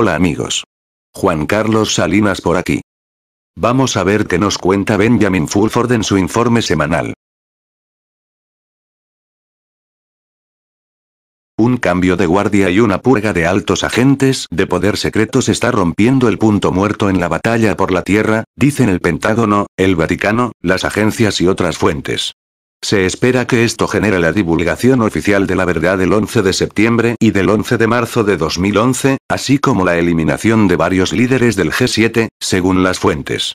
Hola amigos. Juan Carlos Salinas por aquí. Vamos a ver qué nos cuenta Benjamin Fulford en su informe semanal. Un cambio de guardia y una purga de altos agentes de poder secretos está rompiendo el punto muerto en la batalla por la tierra, dicen el Pentágono, el Vaticano, las agencias y otras fuentes. Se espera que esto genere la divulgación oficial de la verdad el 11 de septiembre y del 11 de marzo de 2011, así como la eliminación de varios líderes del G7, según las fuentes.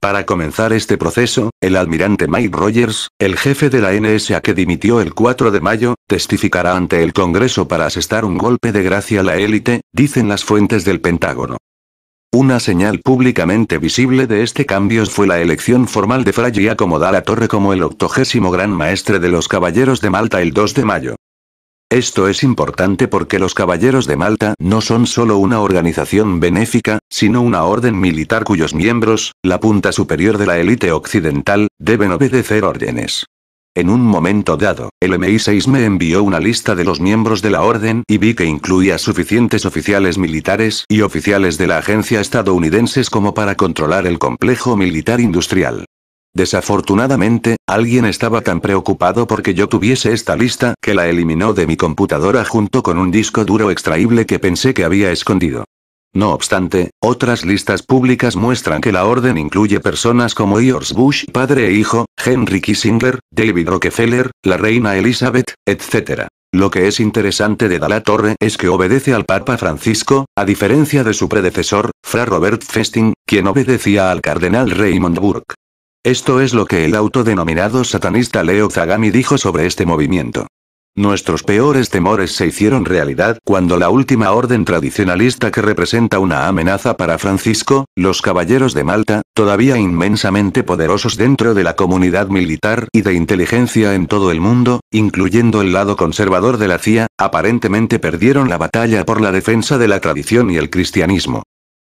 Para comenzar este proceso, el almirante Mike Rogers, el jefe de la NSA que dimitió el 4 de mayo, testificará ante el Congreso para asestar un golpe de gracia a la élite, dicen las fuentes del Pentágono. Una señal públicamente visible de este cambio fue la elección formal de Fray Giacomo la Torre como el octogésimo gran maestre de los Caballeros de Malta el 2 de mayo. Esto es importante porque los Caballeros de Malta no son solo una organización benéfica, sino una orden militar cuyos miembros, la punta superior de la élite occidental, deben obedecer órdenes. En un momento dado, el MI6 me envió una lista de los miembros de la orden y vi que incluía suficientes oficiales militares y oficiales de la agencia estadounidenses como para controlar el complejo militar industrial. Desafortunadamente, alguien estaba tan preocupado porque yo tuviese esta lista que la eliminó de mi computadora junto con un disco duro extraíble que pensé que había escondido. No obstante, otras listas públicas muestran que la orden incluye personas como George Bush padre e hijo, Henry Kissinger, David Rockefeller, la reina Elizabeth, etc. Lo que es interesante de Dalatorre Torre es que obedece al Papa Francisco, a diferencia de su predecesor, Fra Robert Festing, quien obedecía al cardenal Raymond Burke. Esto es lo que el autodenominado satanista Leo Zagami dijo sobre este movimiento. Nuestros peores temores se hicieron realidad cuando la última orden tradicionalista que representa una amenaza para Francisco, los caballeros de Malta, todavía inmensamente poderosos dentro de la comunidad militar y de inteligencia en todo el mundo, incluyendo el lado conservador de la CIA, aparentemente perdieron la batalla por la defensa de la tradición y el cristianismo.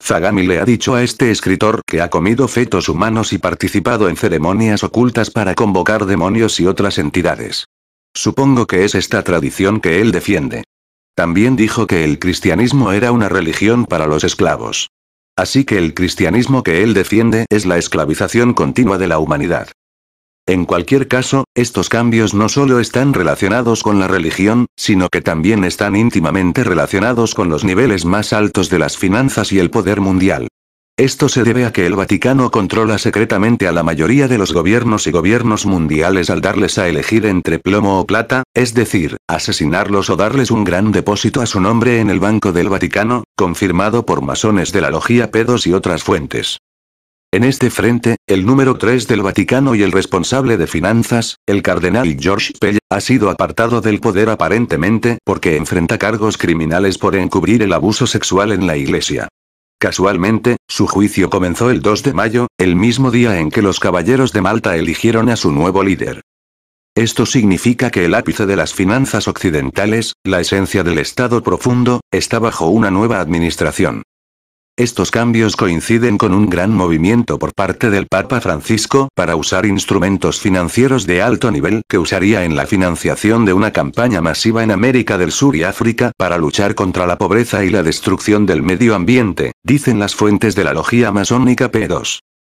Zagami le ha dicho a este escritor que ha comido fetos humanos y participado en ceremonias ocultas para convocar demonios y otras entidades. Supongo que es esta tradición que él defiende. También dijo que el cristianismo era una religión para los esclavos. Así que el cristianismo que él defiende es la esclavización continua de la humanidad. En cualquier caso, estos cambios no solo están relacionados con la religión, sino que también están íntimamente relacionados con los niveles más altos de las finanzas y el poder mundial. Esto se debe a que el Vaticano controla secretamente a la mayoría de los gobiernos y gobiernos mundiales al darles a elegir entre plomo o plata, es decir, asesinarlos o darles un gran depósito a su nombre en el Banco del Vaticano, confirmado por masones de la logía Pedos y otras fuentes. En este frente, el número 3 del Vaticano y el responsable de finanzas, el cardenal George Pell, ha sido apartado del poder aparentemente porque enfrenta cargos criminales por encubrir el abuso sexual en la iglesia. Casualmente, su juicio comenzó el 2 de mayo, el mismo día en que los caballeros de Malta eligieron a su nuevo líder. Esto significa que el ápice de las finanzas occidentales, la esencia del Estado profundo, está bajo una nueva administración. Estos cambios coinciden con un gran movimiento por parte del Papa Francisco para usar instrumentos financieros de alto nivel que usaría en la financiación de una campaña masiva en América del Sur y África para luchar contra la pobreza y la destrucción del medio ambiente, dicen las fuentes de la logía masónica P2.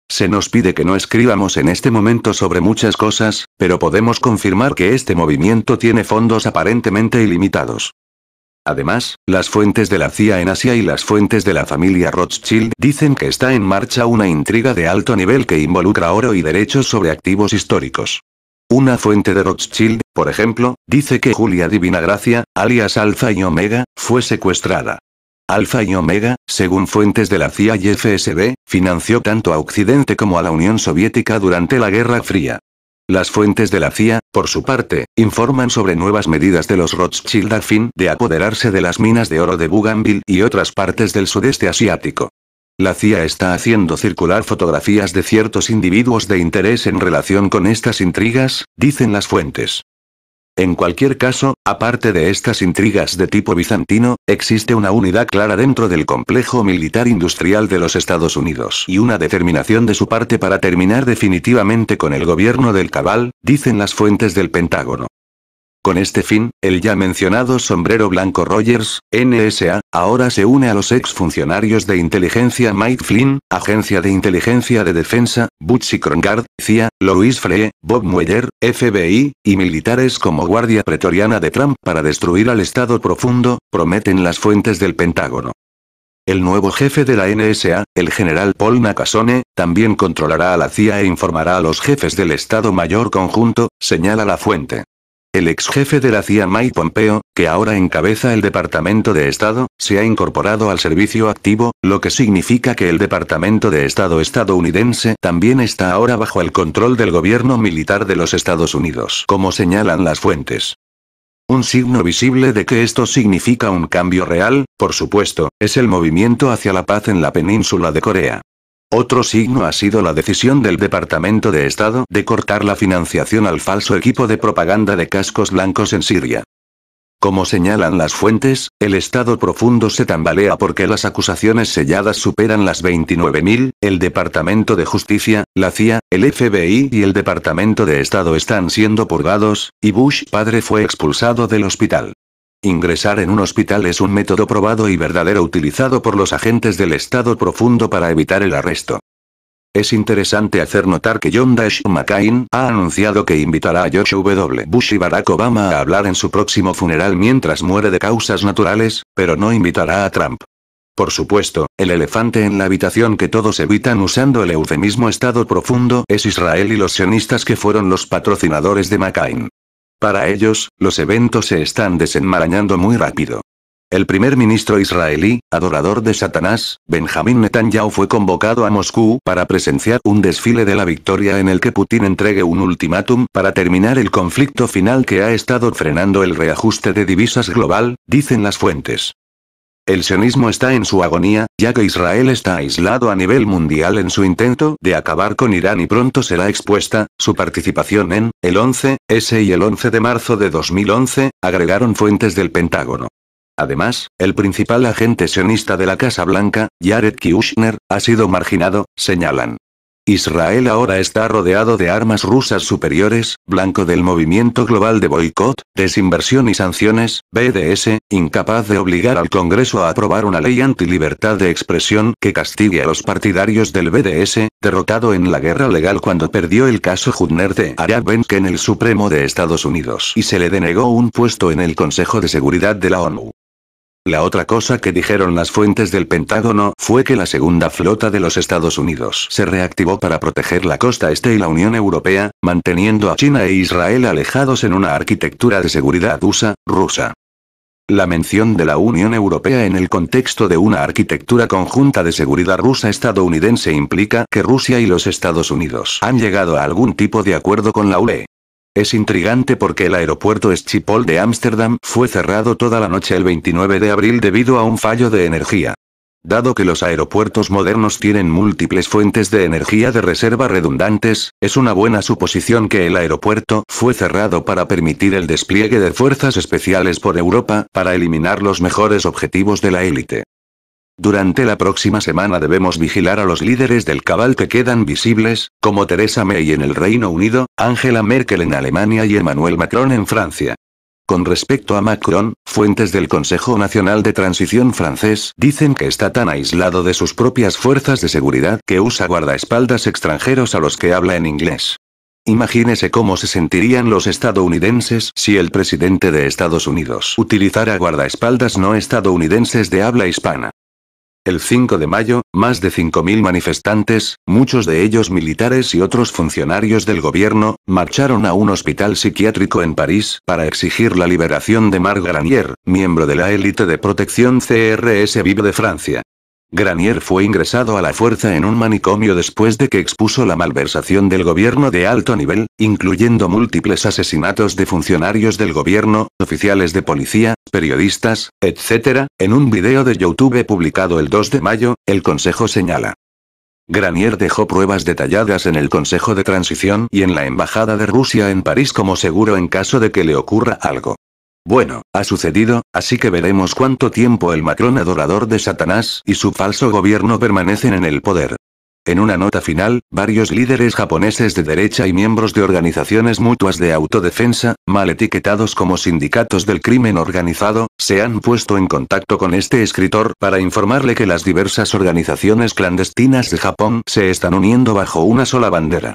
Se nos pide que no escribamos en este momento sobre muchas cosas, pero podemos confirmar que este movimiento tiene fondos aparentemente ilimitados. Además, las fuentes de la CIA en Asia y las fuentes de la familia Rothschild dicen que está en marcha una intriga de alto nivel que involucra oro y derechos sobre activos históricos. Una fuente de Rothschild, por ejemplo, dice que Julia Divina Gracia, alias Alfa y Omega, fue secuestrada. Alfa y Omega, según fuentes de la CIA y FSB, financió tanto a Occidente como a la Unión Soviética durante la Guerra Fría. Las fuentes de la CIA, por su parte, informan sobre nuevas medidas de los Rothschild a fin de apoderarse de las minas de oro de Bougainville y otras partes del sudeste asiático. La CIA está haciendo circular fotografías de ciertos individuos de interés en relación con estas intrigas, dicen las fuentes. En cualquier caso, aparte de estas intrigas de tipo bizantino, existe una unidad clara dentro del complejo militar industrial de los Estados Unidos y una determinación de su parte para terminar definitivamente con el gobierno del cabal, dicen las fuentes del Pentágono. Con este fin, el ya mencionado sombrero blanco Rogers, NSA, ahora se une a los ex funcionarios de inteligencia Mike Flynn, Agencia de Inteligencia de Defensa, Butchie Krongard, CIA, Louis Frey, Bob Mueller, FBI, y militares como Guardia Pretoriana de Trump para destruir al Estado profundo, prometen las fuentes del Pentágono. El nuevo jefe de la NSA, el general Paul Nakasone, también controlará a la CIA e informará a los jefes del Estado Mayor Conjunto, señala la fuente. El ex jefe de la CIA Mike Pompeo, que ahora encabeza el Departamento de Estado, se ha incorporado al servicio activo, lo que significa que el Departamento de Estado estadounidense también está ahora bajo el control del gobierno militar de los Estados Unidos, como señalan las fuentes. Un signo visible de que esto significa un cambio real, por supuesto, es el movimiento hacia la paz en la península de Corea. Otro signo ha sido la decisión del Departamento de Estado de cortar la financiación al falso equipo de propaganda de cascos blancos en Siria. Como señalan las fuentes, el Estado profundo se tambalea porque las acusaciones selladas superan las 29.000, el Departamento de Justicia, la CIA, el FBI y el Departamento de Estado están siendo purgados, y Bush padre fue expulsado del hospital. Ingresar en un hospital es un método probado y verdadero utilizado por los agentes del Estado profundo para evitar el arresto. Es interesante hacer notar que John Dash McCain ha anunciado que invitará a George W. Bush y Barack Obama a hablar en su próximo funeral mientras muere de causas naturales, pero no invitará a Trump. Por supuesto, el elefante en la habitación que todos evitan usando el eufemismo Estado profundo es Israel y los sionistas que fueron los patrocinadores de McCain. Para ellos, los eventos se están desenmarañando muy rápido. El primer ministro israelí, adorador de Satanás, Benjamin Netanyahu fue convocado a Moscú para presenciar un desfile de la victoria en el que Putin entregue un ultimátum para terminar el conflicto final que ha estado frenando el reajuste de divisas global, dicen las fuentes. El sionismo está en su agonía, ya que Israel está aislado a nivel mundial en su intento de acabar con Irán y pronto será expuesta, su participación en, el 11, S y el 11 de marzo de 2011, agregaron fuentes del Pentágono. Además, el principal agente sionista de la Casa Blanca, Jared Kushner, ha sido marginado, señalan. Israel ahora está rodeado de armas rusas superiores, blanco del movimiento global de boicot, desinversión y sanciones, BDS, incapaz de obligar al Congreso a aprobar una ley antilibertad de expresión que castigue a los partidarios del BDS, derrotado en la guerra legal cuando perdió el caso Judner de Arab Benk en el Supremo de Estados Unidos y se le denegó un puesto en el Consejo de Seguridad de la ONU. La otra cosa que dijeron las fuentes del Pentágono fue que la segunda flota de los Estados Unidos se reactivó para proteger la costa este y la Unión Europea, manteniendo a China e Israel alejados en una arquitectura de seguridad USA, rusa. La mención de la Unión Europea en el contexto de una arquitectura conjunta de seguridad rusa-estadounidense implica que Rusia y los Estados Unidos han llegado a algún tipo de acuerdo con la UE. Es intrigante porque el aeropuerto Schiphol de Ámsterdam fue cerrado toda la noche el 29 de abril debido a un fallo de energía. Dado que los aeropuertos modernos tienen múltiples fuentes de energía de reserva redundantes, es una buena suposición que el aeropuerto fue cerrado para permitir el despliegue de fuerzas especiales por Europa para eliminar los mejores objetivos de la élite. Durante la próxima semana debemos vigilar a los líderes del cabal que quedan visibles, como Theresa May en el Reino Unido, Angela Merkel en Alemania y Emmanuel Macron en Francia. Con respecto a Macron, fuentes del Consejo Nacional de Transición francés dicen que está tan aislado de sus propias fuerzas de seguridad que usa guardaespaldas extranjeros a los que habla en inglés. Imagínese cómo se sentirían los estadounidenses si el presidente de Estados Unidos utilizara guardaespaldas no estadounidenses de habla hispana. El 5 de mayo, más de 5.000 manifestantes, muchos de ellos militares y otros funcionarios del gobierno, marcharon a un hospital psiquiátrico en París para exigir la liberación de Marc miembro de la élite de protección CRS Vive de Francia. Granier fue ingresado a la fuerza en un manicomio después de que expuso la malversación del gobierno de alto nivel, incluyendo múltiples asesinatos de funcionarios del gobierno, oficiales de policía, periodistas, etc. En un video de YouTube publicado el 2 de mayo, el Consejo señala. Granier dejó pruebas detalladas en el Consejo de Transición y en la Embajada de Rusia en París como seguro en caso de que le ocurra algo. Bueno, ha sucedido, así que veremos cuánto tiempo el Macron adorador de Satanás y su falso gobierno permanecen en el poder. En una nota final, varios líderes japoneses de derecha y miembros de organizaciones mutuas de autodefensa, mal etiquetados como sindicatos del crimen organizado, se han puesto en contacto con este escritor para informarle que las diversas organizaciones clandestinas de Japón se están uniendo bajo una sola bandera.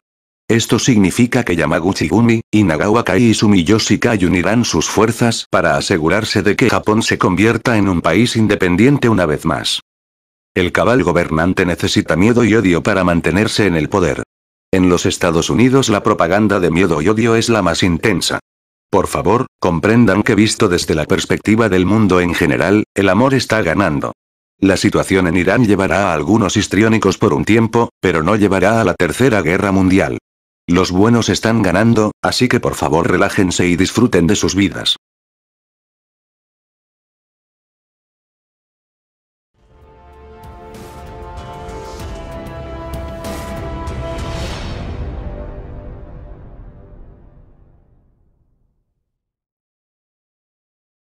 Esto significa que Yamaguchi-gumi, Inagawa Kai y Sumiyoshi Kai unirán sus fuerzas para asegurarse de que Japón se convierta en un país independiente una vez más. El cabal gobernante necesita miedo y odio para mantenerse en el poder. En los Estados Unidos la propaganda de miedo y odio es la más intensa. Por favor, comprendan que visto desde la perspectiva del mundo en general, el amor está ganando. La situación en Irán llevará a algunos histriónicos por un tiempo, pero no llevará a la Tercera Guerra Mundial. Los buenos están ganando, así que por favor relájense y disfruten de sus vidas.